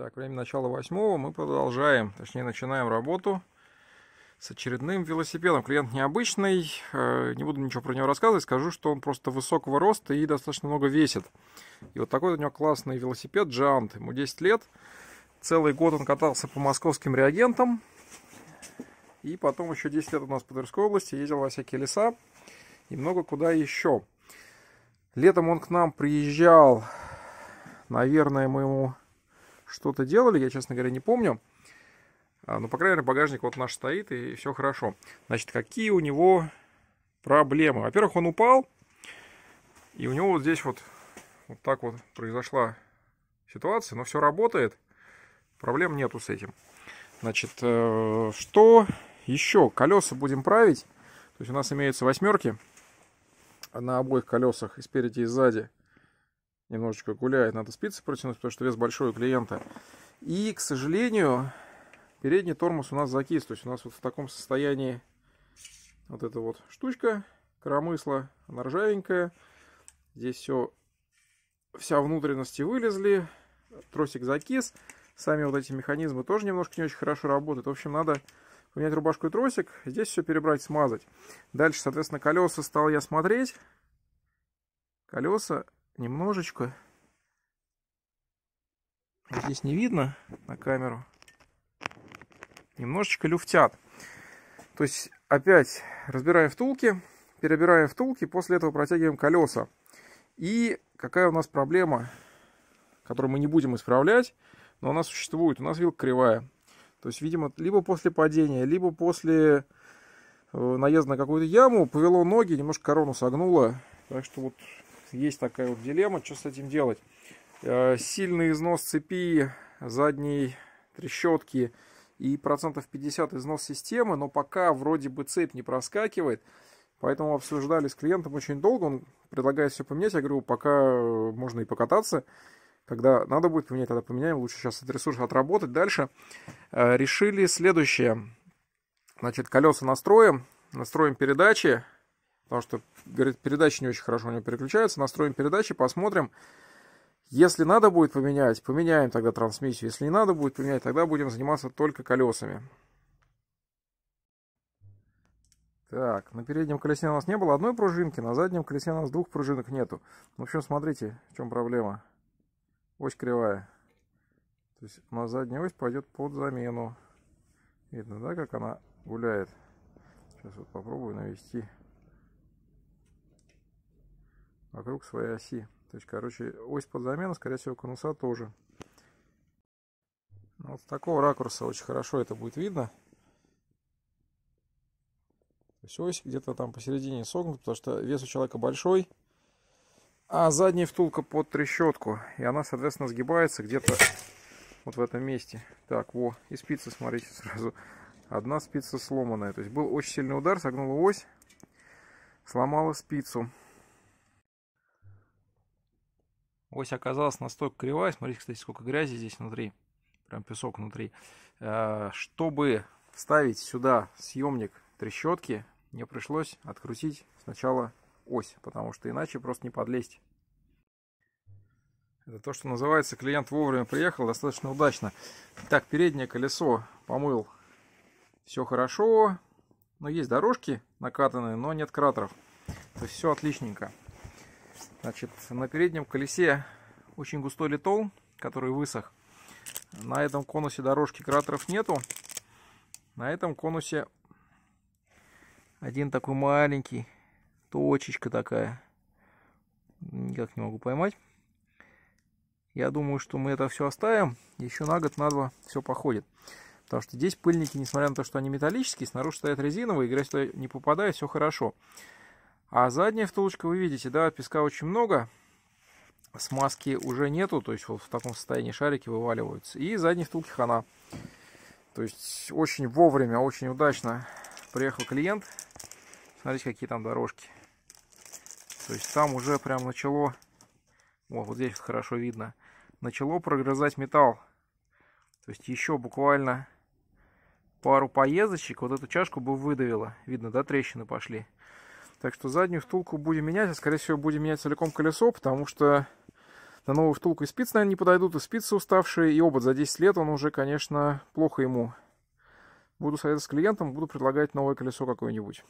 Так, время начала восьмого. Мы продолжаем, точнее начинаем работу с очередным велосипедом. Клиент необычный, э, не буду ничего про него рассказывать, скажу, что он просто высокого роста и достаточно много весит. И вот такой у него классный велосипед Giant, ему 10 лет. Целый год он катался по московским реагентам. И потом еще 10 лет у нас в Подверской области ездил во всякие леса и много куда еще. Летом он к нам приезжал, наверное, мы ему что-то делали, я, честно говоря, не помню. А, но, ну, по крайней мере, багажник вот наш стоит, и все хорошо. Значит, какие у него проблемы? Во-первых, он упал, и у него вот здесь вот, вот так вот произошла ситуация, но все работает, проблем нету с этим. Значит, э, что еще? Колеса будем править. То есть у нас имеются восьмерки на обоих колесах, и спереди, и сзади немножечко гуляет. Надо спицы протянуть, потому что вес большой у клиента. И, к сожалению, передний тормоз у нас закис. То есть у нас вот в таком состоянии вот эта вот штучка коромысла, она ржавенькая. Здесь все, вся внутренности вылезли, тросик закис. Сами вот эти механизмы тоже немножко не очень хорошо работают. В общем, надо поменять рубашку и тросик. Здесь все перебрать, смазать. Дальше, соответственно, колеса стал я смотреть. Колеса немножечко. Здесь не видно на камеру. Немножечко люфтят. То есть опять разбираем втулки, перебираем втулки, после этого протягиваем колеса. И какая у нас проблема, которую мы не будем исправлять, но она существует. У нас вилка кривая. То есть, видимо, либо после падения, либо после э, наезда на какую-то яму повело ноги, немножко корону согнуло. Так что вот есть такая вот дилемма, что с этим делать. Э, сильный износ цепи, задней трещотки и процентов 50 износ системы, но пока вроде бы цепь не проскакивает, поэтому обсуждали с клиентом очень долго, он предлагает все поменять, я говорю, пока э, можно и покататься, когда надо будет поменять, тогда поменяем, лучше сейчас этот ресурс отработать. Дальше э, решили следующее, значит, колеса настроим, настроим передачи, Потому что, говорит, передачи не очень хорошо у него переключаются. Настроим передачи, посмотрим. Если надо будет поменять, поменяем тогда трансмиссию. Если не надо будет поменять, тогда будем заниматься только колесами. Так, на переднем колесе у нас не было одной пружинки, на заднем колесе у нас двух пружинок нету. Ну, в общем, смотрите, в чем проблема. Ось кривая. То есть у нас задняя ось пойдет под замену. Видно, да, как она гуляет? Сейчас вот попробую навести вокруг своей оси. То есть, короче, ось под замену, скорее всего, конуса тоже. Ну, вот с такого ракурса очень хорошо это будет видно. То есть ось где-то там посередине согнута, потому что вес у человека большой. А задняя втулка под трещотку. И она, соответственно, сгибается где-то вот в этом месте. Так, во. И спица, смотрите, сразу. Одна спица сломанная. То есть был очень сильный удар, согнула ось, сломала спицу. Ось оказалась настолько кривая, смотрите, кстати, сколько грязи здесь внутри, прям песок внутри. Э, чтобы вставить сюда съемник трещотки, мне пришлось открутить сначала ось, потому что иначе просто не подлезть. Это то, что называется, клиент вовремя приехал, достаточно удачно. Так, переднее колесо помыл. Все хорошо, но ну, есть дорожки накатанные, но нет кратеров. То есть все отличненько. Значит, на переднем колесе очень густой литол, который высох. На этом конусе дорожки кратеров нету. На этом конусе один такой маленький, точечка такая. Никак не могу поймать. Я думаю, что мы это все оставим. Еще на год, на два все походит. Потому что здесь пыльники, несмотря на то, что они металлические, снаружи стоят резиновые, и грязь туда не попадает, все хорошо. А задняя втулочка, вы видите, да, песка очень много. Смазки уже нету, то есть вот в таком состоянии шарики вываливаются. И задней втулки хана. То есть очень вовремя, очень удачно приехал клиент. Смотрите, какие там дорожки. То есть там уже прям начало... Вот, вот здесь хорошо видно. Начало прогрызать металл. То есть еще буквально пару поездочек вот эту чашку бы выдавило. Видно, да, трещины пошли. Так что заднюю втулку будем менять, а скорее всего будем менять целиком колесо, потому что на новую втулку и спицы, наверное, не подойдут, и спицы уставшие, и обод за 10 лет, он уже, конечно, плохо ему. Буду советовать с клиентом, буду предлагать новое колесо какое-нибудь.